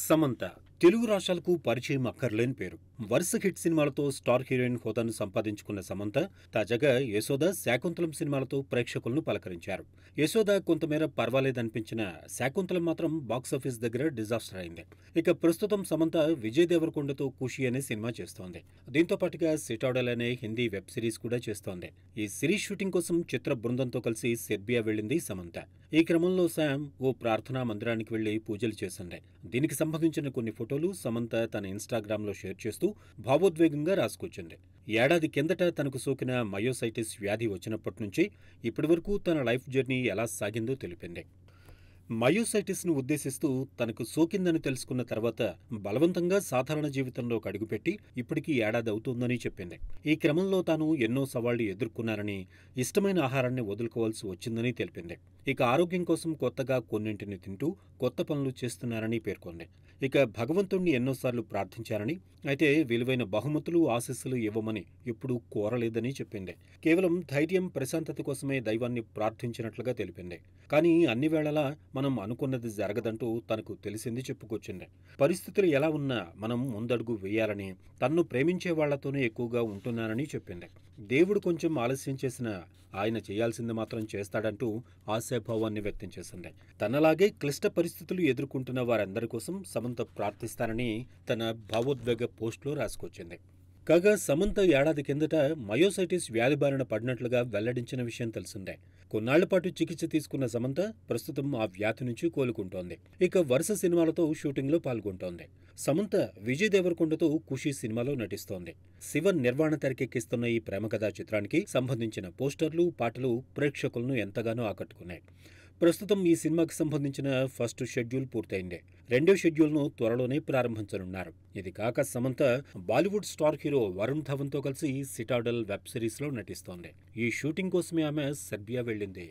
సమంత తెలుగు రాష్ట్రాలకు పరిచయం అక్కర్లేని పేరు వరుస హిట్ సినిమాలతో స్టార్ హీరోయిన్ హోదాను సంపాదించుకున్న సమంత తాజాగా యశోద శాకుంతలం సినిమాలతో ప్రేక్షకులను పలకరించారు యశోద కొంతమేర పర్వాలేదనిపించిన శాకుంతలం మాత్రం బాక్సాఫీస్ దగ్గర డిజాస్టర్ అయింది ఇక ప్రస్తుతం సమంత విజయ్ దేవరకొండతో ఖుషి అనే సినిమా చేస్తోంది దీంతో పాటుగా సిటాడల్ అనే హిందీ వెబ్ సిరీస్ కూడా చేస్తోంది ఈ సిరీస్ షూటింగ్ కోసం చిత్ర బృందంతో కలిసి సెర్బియా వెళ్లింది సమంత ఈ క్రమంలో శామ్ ఓ ప్రార్థనా మందిరానికి వెళ్లి పూజలు చేసింది దీనికి సంబంధించిన కొన్ని ఫోటోలు సమంత తన ఇన్స్టాగ్రామ్ లో షేర్ చేస్తూ భావోద్వేగంగా రాసుకొచ్చింది ఏడాది కిందట తనకు సోకిన మయోసైటిస్ వ్యాధి వచ్చినప్పటి నుంచి ఇప్పటివరకు తన లైఫ్ జర్నీ ఎలా సాగిందో తెలిపింది మయోసైటిస్ను ఉద్దేశిస్తూ తనకు సోకిందని తెలుసుకున్న తర్వాత బలవంతంగా సాధారణ జీవితంలోకి అడుగుపెట్టి ఇప్పటికీ ఏడాది అవుతుందని చెప్పింది ఈ క్రమంలో తాను ఎన్నో సవాళ్లు ఎదుర్కొన్నారని ఇష్టమైన ఆహారాన్ని వదులుకోవాల్సి వచ్చిందని తెలిపింది ఇక ఆరోగ్యం కోసం కొత్తగా కొన్నింటిని తింటూ కొత్త పనులు చేస్తున్నారని పేర్కొంది ఇక భగవంతుణ్ణి ఎన్నోసార్లు ప్రార్థించారని అయితే విలువైన బహుమతులు ఆశస్సులు ఇవ్వమని ఎప్పుడూ కోరలేదని చెప్పింది కేవలం ధైర్యం ప్రశాంతత కోసమే దైవాన్ని ప్రార్థించినట్లుగా తెలిపింది కానీ అన్ని వేళలా మనం అనుకున్నది జరగదంటూ తనకు తెలిసింది చెప్పుకొచ్చింది పరిస్థితులు ఎలా ఉన్నా మనం ముందడుగు వేయాలని తన్ను ప్రేమించే వాళ్లతోనే ఎక్కువగా ఉంటున్నానని చెప్పింది దేవుడు కొంచెం ఆలస్యం చేసిన ఆయన చేయాల్సింది మాత్రం చేస్తాడంటూ ఆశాభావాన్ని వ్యక్తం చేసింది తనలాగే క్లిష్ట పరిస్థితులు ఎదుర్కొంటున్న వారందరి కోసం సమంత ప్రార్థిస్తానని తన భావోద్వేగ పోస్టులో రాసుకొచ్చింది కాగా సమంత ఏడాది కిందట మయోసైటిస్ వ్యాధి బారిన పడినట్లుగా వెల్లడించిన విషయం తెలిసిందే కొన్నాళ్లపాటు చికిత్స తీసుకున్న సమంత ప్రస్తుతం ఆ వ్యాధి నుంచి కోలుకుంటోంది ఇక వరుస సినిమాలతో షూటింగ్లో పాల్గొంటోంది సమంత విజయ్ దేవరకొండతో ఖుషీ సినిమాలో నటిస్తోంది శివ నిర్వాణ తెరకెక్కిస్తున్న ఈ ప్రేమ కథా చిత్రానికి సంబంధించిన పోస్టర్లు పాటలు ప్రేక్షకులను ఎంతగానో ఆకట్టుకున్నాయి ప్రస్తుతం ఈ సినిమాకి సంబంధించిన ఫస్ట్ షెడ్యూల్ పూర్తయింది రెండో షెడ్యూల్ను త్వరలోనే ప్రారంభించనున్నారు ఇది కాక సమంత బాలీవుడ్ స్టార్ హీరో వరుణ్ ధవన్తో కలిసి సిటాడల్ వెబ్ సిరీస్లో నటిస్తోంది ఈ షూటింగ్ కోసమే ఆమె సెర్బియా వెళ్ళింది